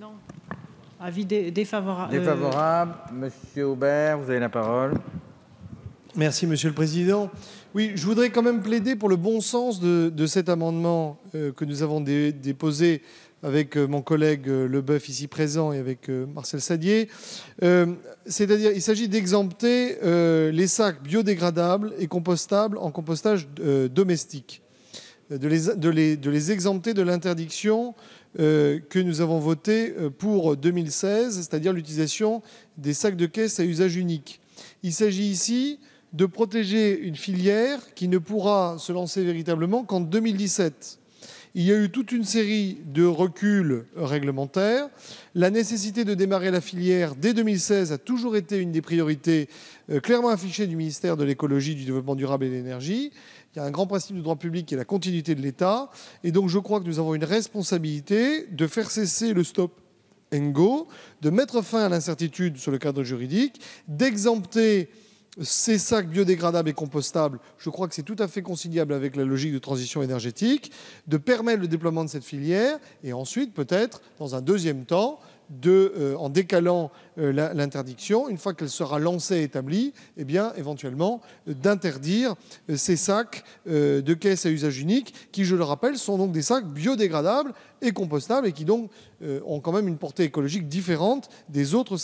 Non. Avis défavorable. Euh, défavorable. Monsieur Aubert, vous avez la parole. Merci, Monsieur le Président. Oui, je voudrais quand même plaider pour le bon sens de, cet amendement euh, que nous avons déposé avec euh, mon collègue Leboeuf ici présent et avec Marcel Sadier. C'est-à-dire, il s'agit d'exempter les sacs biodégradables et compostables en compostage domestique de les, exempter de l'interdiction euh, que nous avons votée euh, pour 2016, c'est-à-dire l'utilisation des sacs de caisse à usage unique. Il s'agit ici de protéger une filière qui ne pourra se lancer véritablement qu'en 2017. Il y a eu toute une série de reculs réglementaires. La nécessité de démarrer la filière dès 2016 a toujours été une des priorités euh, clairement affichées du ministère de l'écologie, du développement durable et de l'énergie. Il y a un grand principe du droit public qui est la continuité de l'État. Et donc je crois que nous avons une responsabilité de faire cesser le stop and go, de mettre fin à l'incertitude sur le cadre juridique, d'exempter ces sacs biodégradables et compostables, je crois que c'est tout à fait conciliable avec la logique de transition énergétique, de permettre le déploiement de cette filière et ensuite peut-être, dans un deuxième temps, de, euh, en décalant euh, l'interdiction, une fois qu'elle sera lancée et établie, eh bien, éventuellement d'interdire euh, ces sacs de caisse à usage unique, qui, je le rappelle, sont donc des sacs biodégradables et compostables et qui donc ont quand même une portée écologique différente des autres sacs.